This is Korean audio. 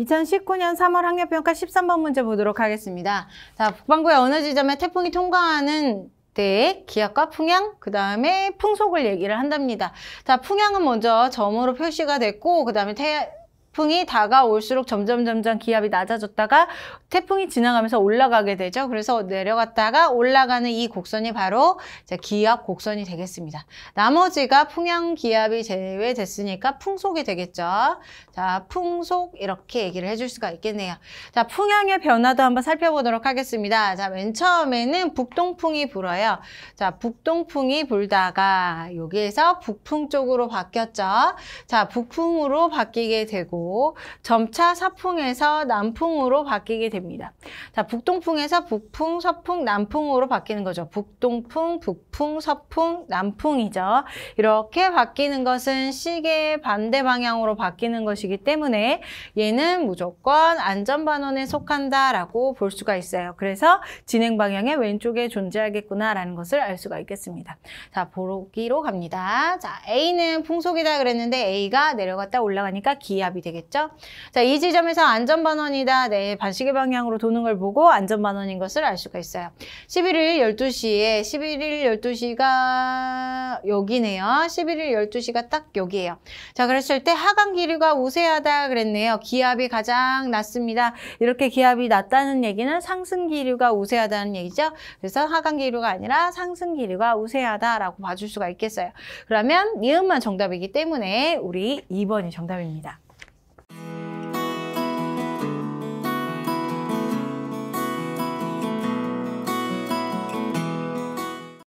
2019년 3월 학력평가 13번 문제 보도록 하겠습니다. 자, 북반구의 어느 지점에 태풍이 통과하는 때의 기압과 풍향, 그 다음에 풍속을 얘기를 한답니다. 자, 풍향은 먼저 점으로 표시가 됐고, 그 다음에 태, 태풍이 다가올수록 점점 점점 기압이 낮아졌다가 태풍이 지나가면서 올라가게 되죠. 그래서 내려갔다가 올라가는 이 곡선이 바로 기압 곡선이 되겠습니다. 나머지가 풍향 기압이 제외됐으니까 풍속이 되겠죠. 자, 풍속 이렇게 얘기를 해줄 수가 있겠네요. 자, 풍향의 변화도 한번 살펴보도록 하겠습니다. 자, 맨 처음에는 북동풍이 불어요. 자, 북동풍이 불다가 여기에서 북풍 쪽으로 바뀌었죠. 자, 북풍으로 바뀌게 되고 점차 사풍에서 남풍으로 바뀌게 됩니다. 자, 북동풍에서 북풍, 서풍, 남풍으로 바뀌는 거죠. 북동풍, 북풍, 서풍, 남풍이죠. 이렇게 바뀌는 것은 시계 반대 방향으로 바뀌는 것이기 때문에 얘는 무조건 안전반원에 속한다라고 볼 수가 있어요. 그래서 진행 방향의 왼쪽에 존재하겠구나라는 것을 알 수가 있겠습니다. 자, 보기로 갑니다. 자, A는 풍속이다 그랬는데 A가 내려갔다 올라가니까 기압이 되겠죠. 되겠죠? 자, 이 지점에서 안전반원이다. 네, 반시계 방향으로 도는 걸 보고 안전반원인 것을 알 수가 있어요. 11일 12시에 11일 12시가 여기네요. 11일 12시가 딱여기에요 자, 그랬을 때 하강 기류가 우세하다 그랬네요. 기압이 가장 낮습니다. 이렇게 기압이 낮다는 얘기는 상승 기류가 우세하다는 얘기죠. 그래서 하강 기류가 아니라 상승 기류가 우세하다라고 봐줄 수가 있겠어요. 그러면 이음만 정답이기 때문에 우리 2번이 정답입니다.